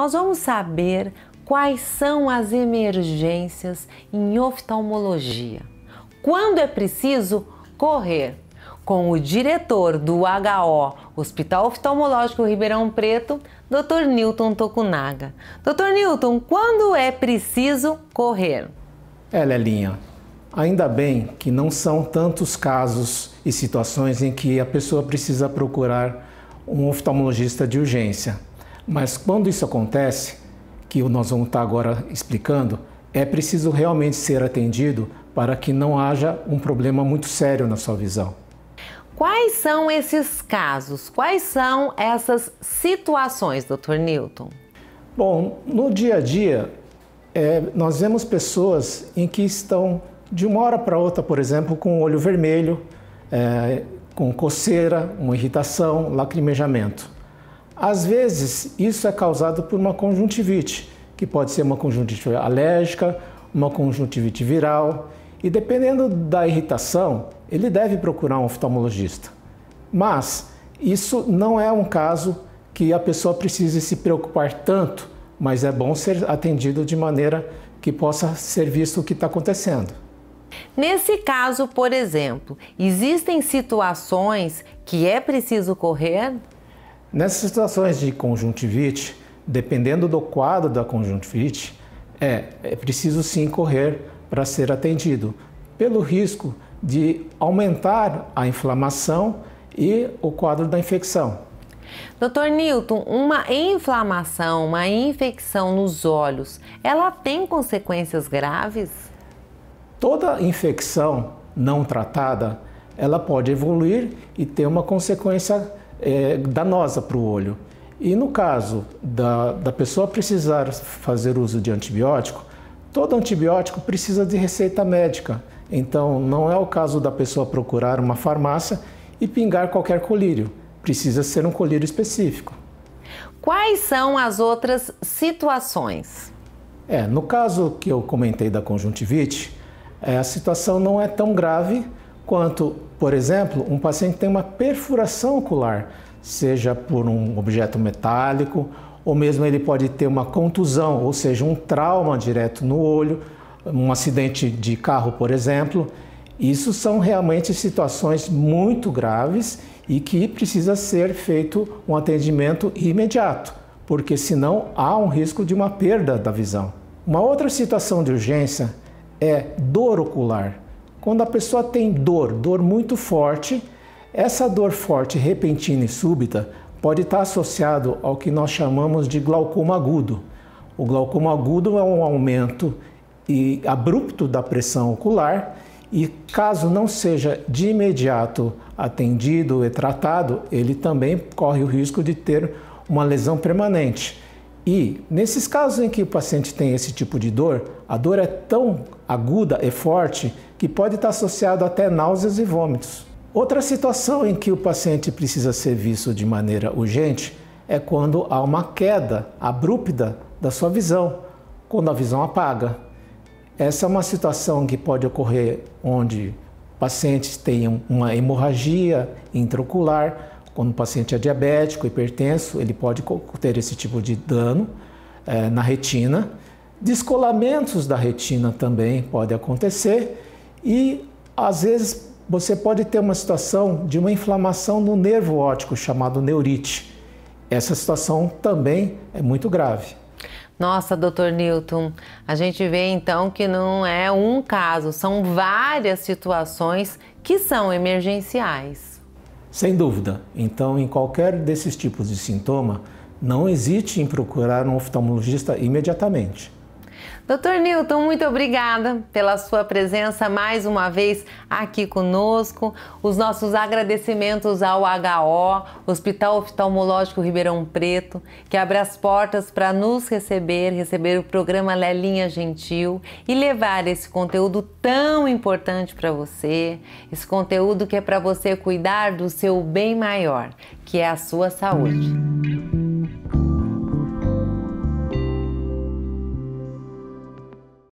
Nós vamos saber quais são as emergências em oftalmologia. Quando é preciso correr? Com o diretor do HO, Hospital Oftalmológico Ribeirão Preto, Dr. Newton Tokunaga. Dr. Newton, quando é preciso correr? É, Lelinha, ainda bem que não são tantos casos e situações em que a pessoa precisa procurar um oftalmologista de urgência mas quando isso acontece, que nós vamos estar agora explicando, é preciso realmente ser atendido para que não haja um problema muito sério na sua visão. Quais são esses casos? Quais são essas situações, Dr. Newton? Bom, no dia a dia, é, nós vemos pessoas em que estão de uma hora para outra, por exemplo, com olho vermelho, é, com coceira, uma irritação, lacrimejamento. Às vezes, isso é causado por uma conjuntivite, que pode ser uma conjuntivite alérgica, uma conjuntivite viral, e dependendo da irritação, ele deve procurar um oftalmologista. Mas isso não é um caso que a pessoa precise se preocupar tanto, mas é bom ser atendido de maneira que possa ser visto o que está acontecendo. Nesse caso, por exemplo, existem situações que é preciso correr? Nessas situações de conjuntivite, dependendo do quadro da conjuntivite, é, é preciso sim correr para ser atendido, pelo risco de aumentar a inflamação e o quadro da infecção. Doutor Newton, uma inflamação, uma infecção nos olhos, ela tem consequências graves? Toda infecção não tratada, ela pode evoluir e ter uma consequência é, danosa para o olho. E no caso da, da pessoa precisar fazer uso de antibiótico, todo antibiótico precisa de receita médica. Então, não é o caso da pessoa procurar uma farmácia e pingar qualquer colírio. Precisa ser um colírio específico. Quais são as outras situações? É, no caso que eu comentei da conjuntivite, é, a situação não é tão grave quanto, por exemplo, um paciente tem uma perfuração ocular, seja por um objeto metálico, ou mesmo ele pode ter uma contusão, ou seja, um trauma direto no olho, um acidente de carro, por exemplo. Isso são realmente situações muito graves e que precisa ser feito um atendimento imediato, porque senão há um risco de uma perda da visão. Uma outra situação de urgência é dor ocular. Quando a pessoa tem dor, dor muito forte, essa dor forte, repentina e súbita pode estar associado ao que nós chamamos de glaucoma agudo. O glaucoma agudo é um aumento e abrupto da pressão ocular e caso não seja de imediato atendido e tratado, ele também corre o risco de ter uma lesão permanente. E nesses casos em que o paciente tem esse tipo de dor, a dor é tão aguda e forte que pode estar associado até náuseas e vômitos. Outra situação em que o paciente precisa ser visto de maneira urgente é quando há uma queda abrupta da sua visão, quando a visão apaga. Essa é uma situação que pode ocorrer onde pacientes tenham uma hemorragia intraocular, quando o paciente é diabético, hipertenso, ele pode ter esse tipo de dano é, na retina. Descolamentos da retina também pode acontecer e às vezes você pode ter uma situação de uma inflamação no nervo óptico chamado neurite. Essa situação também é muito grave. Nossa, doutor Newton, a gente vê então que não é um caso, são várias situações que são emergenciais. Sem dúvida. Então, em qualquer desses tipos de sintoma, não hesite em procurar um oftalmologista imediatamente. Dr. Newton, muito obrigada pela sua presença mais uma vez aqui conosco. Os nossos agradecimentos ao HO, Hospital Oftalmológico Ribeirão Preto, que abre as portas para nos receber, receber o programa Lelinha Gentil e levar esse conteúdo tão importante para você, esse conteúdo que é para você cuidar do seu bem maior, que é a sua saúde.